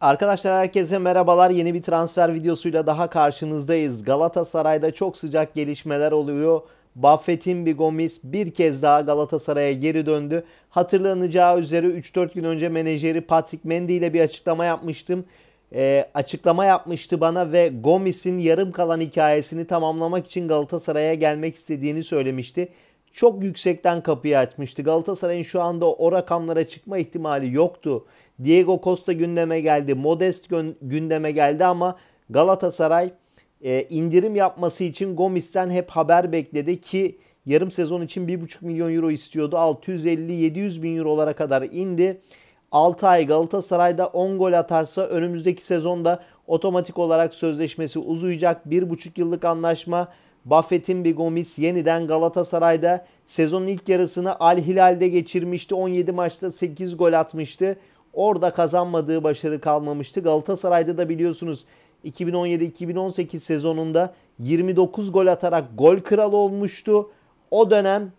Arkadaşlar herkese merhabalar. Yeni bir transfer videosuyla daha karşınızdayız. Galatasaray'da çok sıcak gelişmeler oluyor. Buffett'in bir Gomis bir kez daha Galatasaray'a geri döndü. Hatırlanacağı üzere 3-4 gün önce menajeri Patrick Mendy ile bir açıklama yapmıştım. E, açıklama yapmıştı bana ve Gomis'in yarım kalan hikayesini tamamlamak için Galatasaray'a gelmek istediğini söylemişti çok yüksekten kapıyı açmıştı. Galatasaray'ın şu anda o rakamlara çıkma ihtimali yoktu. Diego Costa gündeme geldi, Modest gündeme geldi ama Galatasaray e, indirim yapması için Gomis'ten hep haber bekledi ki yarım sezon için 1,5 milyon euro istiyordu. 650-700 bin eurolara kadar indi. 6 ay Galatasaray'da 10 gol atarsa önümüzdeki sezonda otomatik olarak sözleşmesi uzayacak. 1,5 yıllık anlaşma Buffett'in bir Gomis yeniden Galatasaray'da sezonun ilk yarısını Al Hilal'de geçirmişti. 17 maçta 8 gol atmıştı. Orada kazanmadığı başarı kalmamıştı. Galatasaray'da da biliyorsunuz 2017-2018 sezonunda 29 gol atarak gol kralı olmuştu. O dönem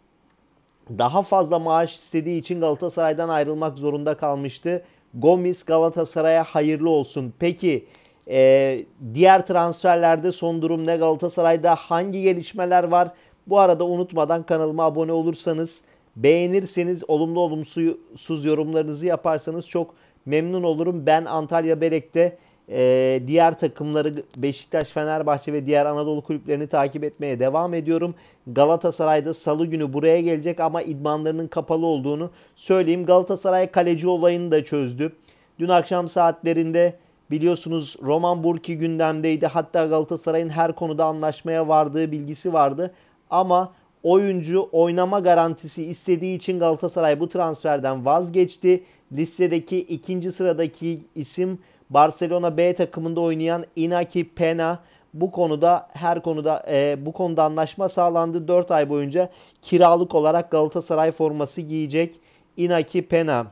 daha fazla maaş istediği için Galatasaray'dan ayrılmak zorunda kalmıştı. Gomis Galatasaray'a hayırlı olsun. Peki e, diğer transferlerde son durum ne Galatasaray'da hangi gelişmeler var? Bu arada unutmadan kanalıma abone olursanız, beğenirseniz, olumlu olumsuz yorumlarınızı yaparsanız çok memnun olurum. Ben Antalya Berek'te e, diğer takımları Beşiktaş, Fenerbahçe ve diğer Anadolu kulüplerini takip etmeye devam ediyorum. Galatasaray'da salı günü buraya gelecek ama idmanlarının kapalı olduğunu söyleyeyim. Galatasaray kaleci olayını da çözdü. Dün akşam saatlerinde Biliyorsunuz Roman Burki gündemdeydi. Hatta Galatasaray'ın her konuda anlaşmaya vardığı bilgisi vardı. Ama oyuncu oynama garantisi istediği için Galatasaray bu transferden vazgeçti. Listedeki ikinci sıradaki isim Barcelona B takımında oynayan Inaki Pena bu konuda her konuda e, bu konuda anlaşma sağlandı. 4 ay boyunca kiralık olarak Galatasaray forması giyecek Inaki Pena.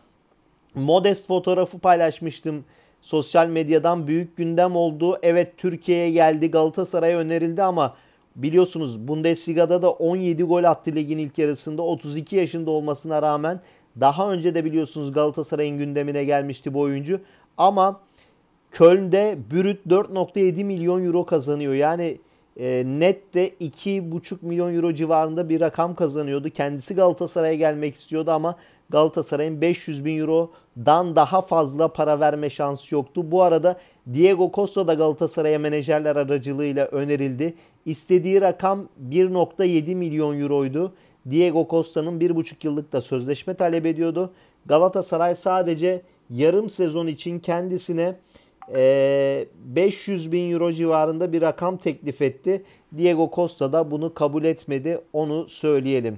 Modest fotoğrafı paylaşmıştım sosyal medyadan büyük gündem oldu. Evet Türkiye'ye geldi Galatasaray'a önerildi ama biliyorsunuz Bundesliga'da da 17 gol attı ligin ilk yarısında 32 yaşında olmasına rağmen daha önce de biliyorsunuz Galatasaray'ın gündemine gelmişti bu oyuncu ama Köln'de bürüt 4.7 milyon euro kazanıyor. Yani e, net de 2,5 milyon euro civarında bir rakam kazanıyordu. Kendisi Galatasaray'a gelmek istiyordu ama Galatasaray'ın 500 bin eurodan daha fazla para verme şansı yoktu. Bu arada Diego Costa da Galatasaray'a menajerler aracılığıyla önerildi. İstediği rakam 1.7 milyon euroydu. Diego Costa'nın 1,5 yıllık da sözleşme talep ediyordu. Galatasaray sadece yarım sezon için kendisine 500 ee, bin euro civarında bir rakam teklif etti. Diego Costa da bunu kabul etmedi. Onu söyleyelim.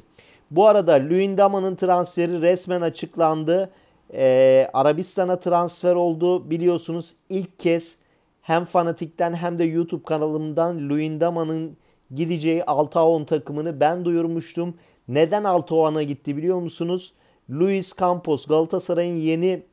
Bu arada Luindamanın transferi resmen açıklandı. Ee, Arabistan'a transfer oldu. Biliyorsunuz ilk kez hem Fanatik'ten hem de YouTube kanalımdan Luindamanın gideceği Altaon takımını ben duyurmuştum. Neden Altaon'a gitti biliyor musunuz? Luis Campos Galatasaray'ın yeni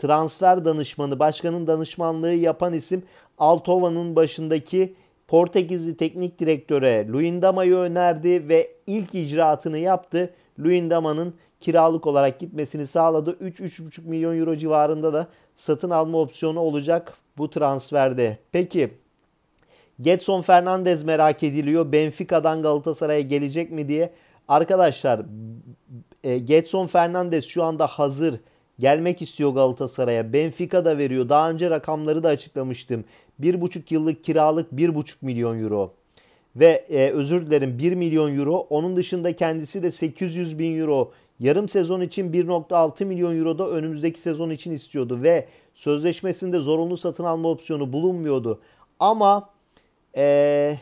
transfer danışmanı, başkanın danışmanlığı yapan isim Altova'nın başındaki Portekizli teknik direktöre Luindama'yı önerdi ve ilk icraatını yaptı. Luindama'nın kiralık olarak gitmesini sağladı. 3-3,5 milyon euro civarında da satın alma opsiyonu olacak bu transferde. Peki Getson Fernandez merak ediliyor. Benfica'dan Galatasaray'a gelecek mi diye. Arkadaşlar e, Getson Fernandez şu anda hazır Gelmek istiyor Galatasaray'a. Benfica da veriyor. Daha önce rakamları da açıklamıştım. 1,5 yıllık kiralık 1,5 milyon euro. Ve e, özür dilerim 1 milyon euro. Onun dışında kendisi de 800 bin euro. Yarım sezon için 1.6 milyon euro da önümüzdeki sezon için istiyordu. Ve sözleşmesinde zorunlu satın alma opsiyonu bulunmuyordu. Ama e,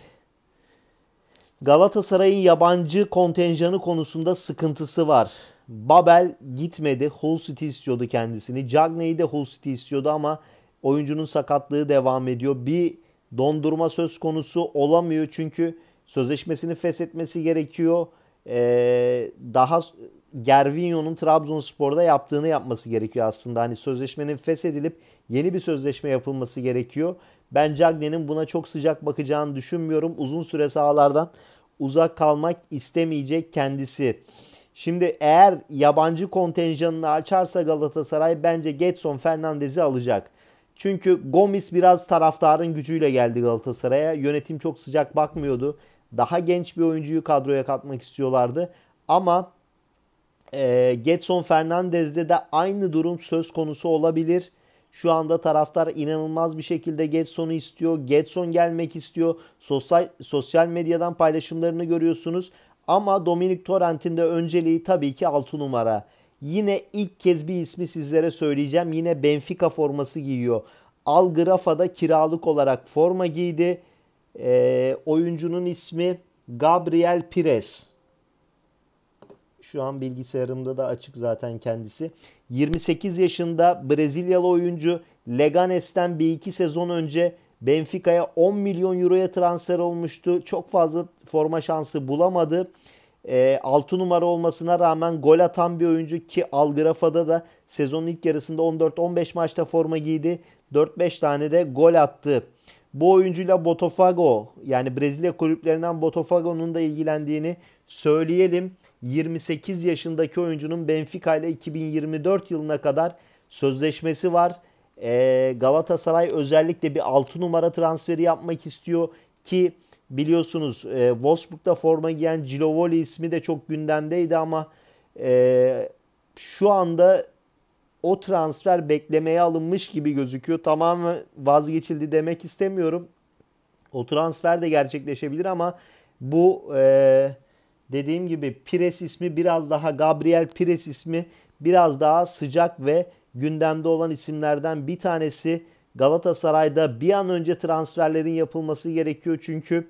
Galatasaray'ın yabancı kontenjanı konusunda sıkıntısı var. Babel gitmedi. Hull City istiyordu kendisini. Cagney'i de Hull City istiyordu ama oyuncunun sakatlığı devam ediyor. Bir dondurma söz konusu olamıyor çünkü sözleşmesini feshetmesi gerekiyor. Ee, daha Gervinho'nun Trabzonspor'da yaptığını yapması gerekiyor aslında. Hani sözleşmenin feshedilip yeni bir sözleşme yapılması gerekiyor. Ben Cagney'in buna çok sıcak bakacağını düşünmüyorum. Uzun süre sahalardan uzak kalmak istemeyecek kendisi. Şimdi eğer yabancı kontenjanını açarsa Galatasaray bence Getson Fernandez'i alacak. Çünkü Gomis biraz taraftarın gücüyle geldi Galatasaray'a. Yönetim çok sıcak bakmıyordu. Daha genç bir oyuncuyu kadroya katmak istiyorlardı. Ama e, Getson Fernandez'de de aynı durum söz konusu olabilir. Şu anda taraftar inanılmaz bir şekilde Getson'u istiyor. Getson gelmek istiyor. Sosyal, sosyal medyadan paylaşımlarını görüyorsunuz. Ama Dominic Torrent'in de önceliği tabii ki 6 numara. Yine ilk kez bir ismi sizlere söyleyeceğim. Yine Benfica forması giyiyor. Al Grafa'da kiralık olarak forma giydi. E, oyuncunun ismi Gabriel Pires. Şu an bilgisayarımda da açık zaten kendisi. 28 yaşında Brezilyalı oyuncu Leganes'ten bir iki sezon önce Benfica'ya 10 milyon euroya transfer olmuştu. Çok fazla forma şansı bulamadı. E, ee, 6 numara olmasına rağmen gol atan bir oyuncu ki Algrafa'da da sezonun ilk yarısında 14-15 maçta forma giydi. 4-5 tane de gol attı. Bu oyuncuyla Botafogo yani Brezilya kulüplerinden Botafogo'nun da ilgilendiğini söyleyelim. 28 yaşındaki oyuncunun Benfica ile 2024 yılına kadar sözleşmesi var. E, Galatasaray özellikle bir 6 numara transferi yapmak istiyor ki biliyorsunuz e, Wolfsburg'da forma giyen Cilovoli ismi de çok gündemdeydi ama e, şu anda o transfer beklemeye alınmış gibi gözüküyor. Tamamen vazgeçildi demek istemiyorum. O transfer de gerçekleşebilir ama bu e, dediğim gibi Pires ismi biraz daha Gabriel Pires ismi biraz daha sıcak ve gündemde olan isimlerden bir tanesi. Galatasaray'da bir an önce transferlerin yapılması gerekiyor çünkü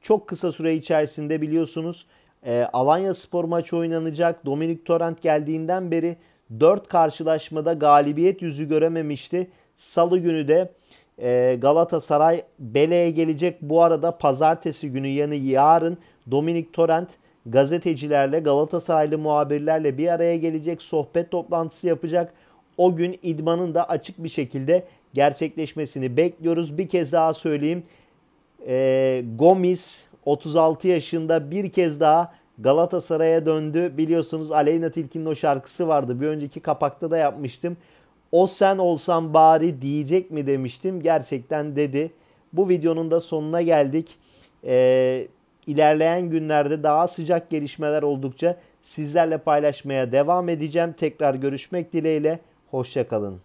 çok kısa süre içerisinde biliyorsunuz e, Alanya Spor maçı oynanacak. Dominik Torrent geldiğinden beri 4 karşılaşmada galibiyet yüzü görememişti. Salı günü de e, Galatasaray Bele'ye gelecek. Bu arada pazartesi günü yani yarın Dominik Torrent gazetecilerle Galatasaraylı muhabirlerle bir araya gelecek. Sohbet toplantısı yapacak o gün idmanın da açık bir şekilde gerçekleşmesini bekliyoruz. Bir kez daha söyleyeyim. E, Gomis 36 yaşında bir kez daha Galatasaray'a döndü. Biliyorsunuz Aleyna Tilki'nin o şarkısı vardı. Bir önceki kapakta da yapmıştım. O sen olsan bari diyecek mi demiştim. Gerçekten dedi. Bu videonun da sonuna geldik. Ee, ilerleyen günlerde daha sıcak gelişmeler oldukça sizlerle paylaşmaya devam edeceğim. Tekrar görüşmek dileğiyle. Hoşçakalın.